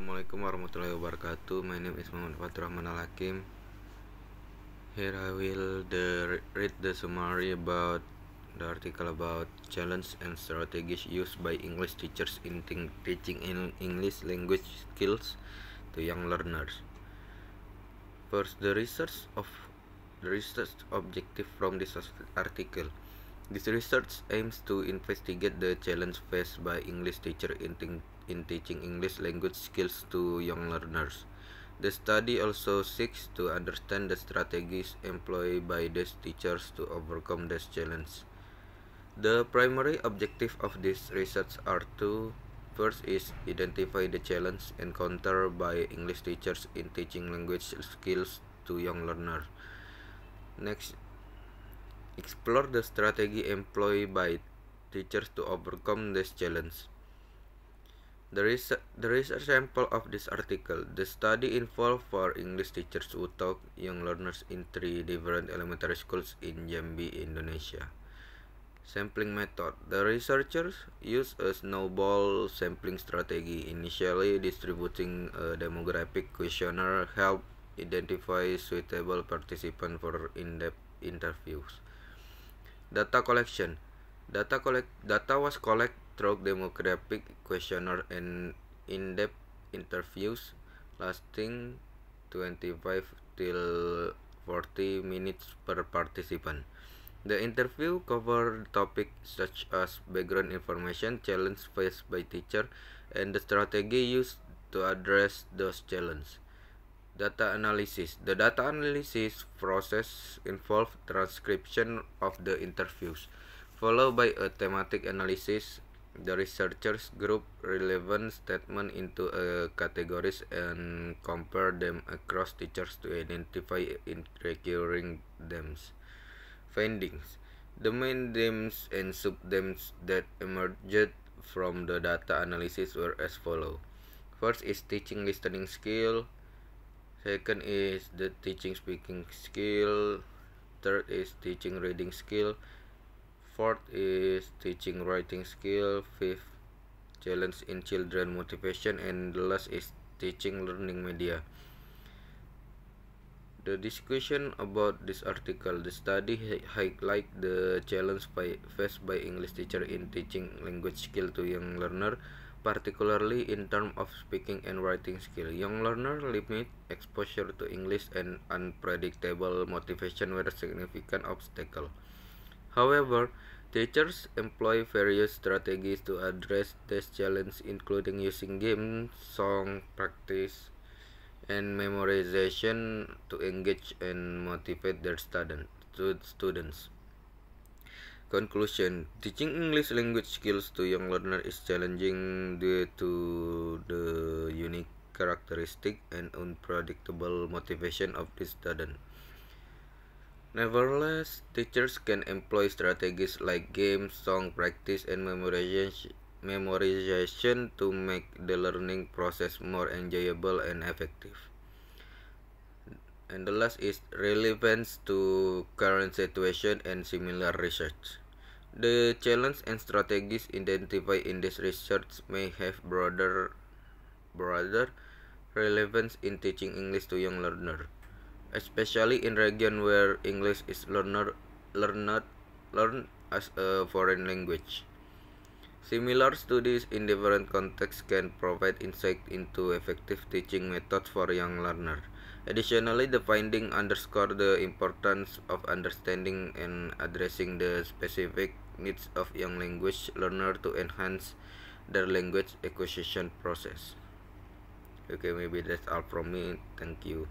Assalamualaikum warahmatullahi wabarakatuh. My name is Muhammad Fatur Rahman Al Hakim. Here I will the, read the summary about the article about challenge and strategies used by English teachers in teaching in English language skills to young learners. First, the research of the research objective from this article. This research aims to investigate the challenge faced by English teachers in, in teaching English language skills to young learners. The study also seeks to understand the strategies employed by these teachers to overcome these challenges. The primary objective of this research are two. First is identify the challenge encountered by English teachers in teaching language skills to young learners. Next Explore the strategy employed by teachers to overcome this challenge. There is, a, there is a sample of this article. The study involved four English teachers who taught young learners in three different elementary schools in Jambi, Indonesia. Sampling method. The researchers used a snowball sampling strategy, initially distributing a demographic questionnaire helped identify suitable participants for in-depth interviews. Data collection. Data collect data was collect through demographic questionnaire and in-depth interviews lasting 25 till 40 minutes per participant. The interview covered topics such as background information, challenges faced by teacher, and the strategy used to address those challenges. Data analysis. The data analysis process involves transcription of the interviews, followed by a thematic analysis. The researchers group relevant statements into a categories and compare them across teachers to identify recurring themes. Findings. The main themes and subthemes that emerged from the data analysis were as follows. First is teaching listening skill. second is the teaching speaking skill third is teaching reading skill fourth is teaching writing skill fifth challenge in children motivation and the last is teaching learning media the discussion about this article the study highlight the challenge by faced by english teacher in teaching language skill to young learner particularly in terms of speaking and writing skill. Young learners limit exposure to English and unpredictable motivation were significant obstacle. However, teachers employ various strategies to address this challenge including using games, song practice, and memorization to engage and motivate their student, students. Conclusion Teaching English language skills to young learner is challenging due to the unique characteristic and unpredictable motivation of the student. Nevertheless, teachers can employ strategies like games, song practice, and memorization to make the learning process more enjoyable and effective. and the last is relevance to current situation and similar research. The challenge and strategies identified in this research may have broader, broader relevance in teaching English to young learners, especially in region where English is learner learned learned as a foreign language. Similar studies in different contexts can provide insight into effective teaching methods for young learners. Additionally, the finding underscore the importance of understanding and addressing the specific needs of young language learner to enhance their language acquisition process. Okay, maybe that's all from me. Thank you.